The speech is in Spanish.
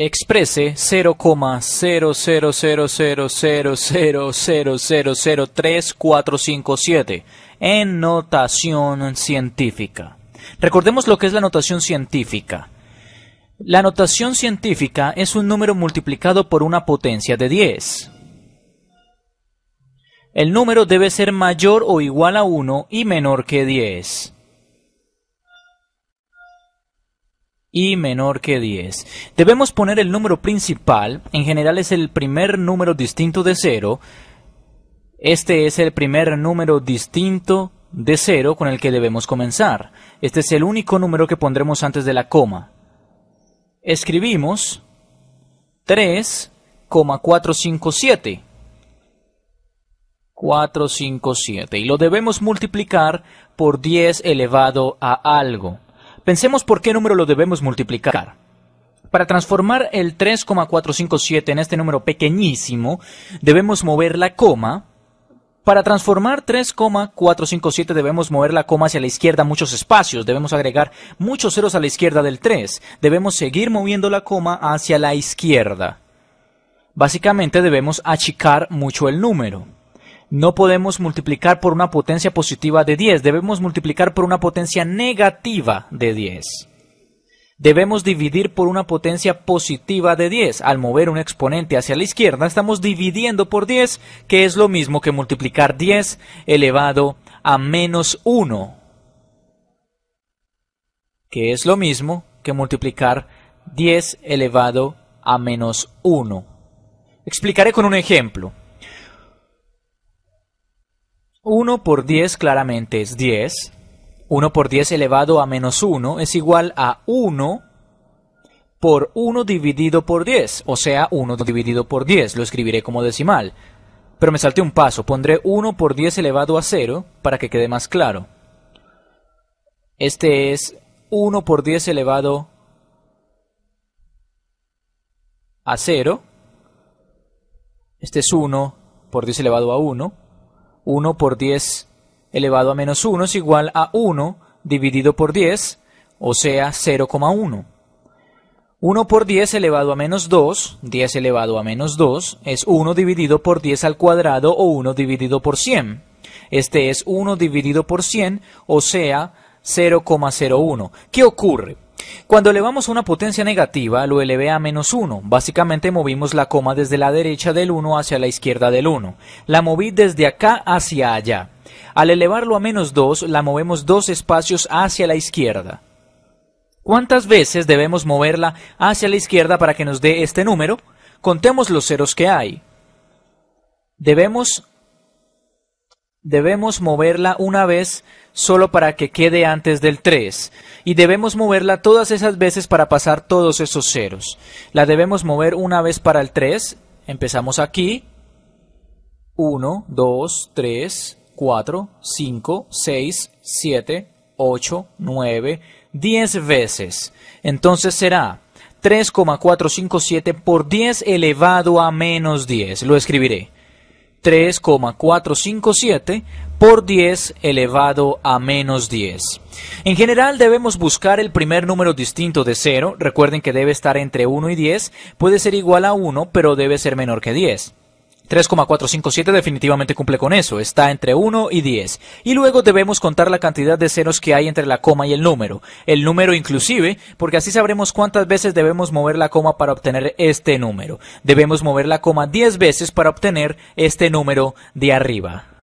exprese 0,000000003457 en notación científica. Recordemos lo que es la notación científica. La notación científica es un número multiplicado por una potencia de 10. El número debe ser mayor o igual a 1 y menor que 10. y menor que 10. Debemos poner el número principal, en general es el primer número distinto de 0. Este es el primer número distinto de 0 con el que debemos comenzar. Este es el único número que pondremos antes de la coma. Escribimos 3,457. 457 y lo debemos multiplicar por 10 elevado a algo. Pensemos por qué número lo debemos multiplicar. Para transformar el 3,457 en este número pequeñísimo, debemos mover la coma. Para transformar 3,457 debemos mover la coma hacia la izquierda muchos espacios, debemos agregar muchos ceros a la izquierda del 3, debemos seguir moviendo la coma hacia la izquierda. Básicamente debemos achicar mucho el número no podemos multiplicar por una potencia positiva de 10, debemos multiplicar por una potencia negativa de 10. Debemos dividir por una potencia positiva de 10. Al mover un exponente hacia la izquierda, estamos dividiendo por 10, que es lo mismo que multiplicar 10 elevado a menos 1, que es lo mismo que multiplicar 10 elevado a menos 1. Explicaré con un ejemplo. 1 por 10 claramente es 10. 1 por 10 elevado a menos 1 es igual a 1 por 1 dividido por 10, o sea, 1 dividido por 10, lo escribiré como decimal. Pero me salte un paso, pondré 1 por 10 elevado a 0 para que quede más claro. Este es 1 por 10 elevado a 0. Este es 1 por 10 elevado a 1. 1 por 10 elevado a menos 1 es igual a 1 dividido por 10, o sea 0,1. 1 por 10 elevado a menos 2, 10 elevado a menos 2, es 1 dividido por 10 al cuadrado o 1 dividido por 100. Este es 1 dividido por 100, o sea 0,01. ¿Qué ocurre? Cuando elevamos una potencia negativa, lo elevé a menos 1. Básicamente movimos la coma desde la derecha del 1 hacia la izquierda del 1. La moví desde acá hacia allá. Al elevarlo a menos 2, la movemos dos espacios hacia la izquierda. ¿Cuántas veces debemos moverla hacia la izquierda para que nos dé este número? Contemos los ceros que hay. Debemos Debemos moverla una vez solo para que quede antes del 3 y debemos moverla todas esas veces para pasar todos esos ceros. La debemos mover una vez para el 3. Empezamos aquí. 1, 2, 3, 4, 5, 6, 7, 8, 9, 10 veces. Entonces será 3,457 por 10 elevado a menos 10. Lo escribiré. 3,457 por 10 elevado a menos 10. En general debemos buscar el primer número distinto de 0, recuerden que debe estar entre 1 y 10, puede ser igual a 1 pero debe ser menor que 10. 3,457 definitivamente cumple con eso, está entre 1 y 10. Y luego debemos contar la cantidad de ceros que hay entre la coma y el número. El número inclusive, porque así sabremos cuántas veces debemos mover la coma para obtener este número. Debemos mover la coma 10 veces para obtener este número de arriba.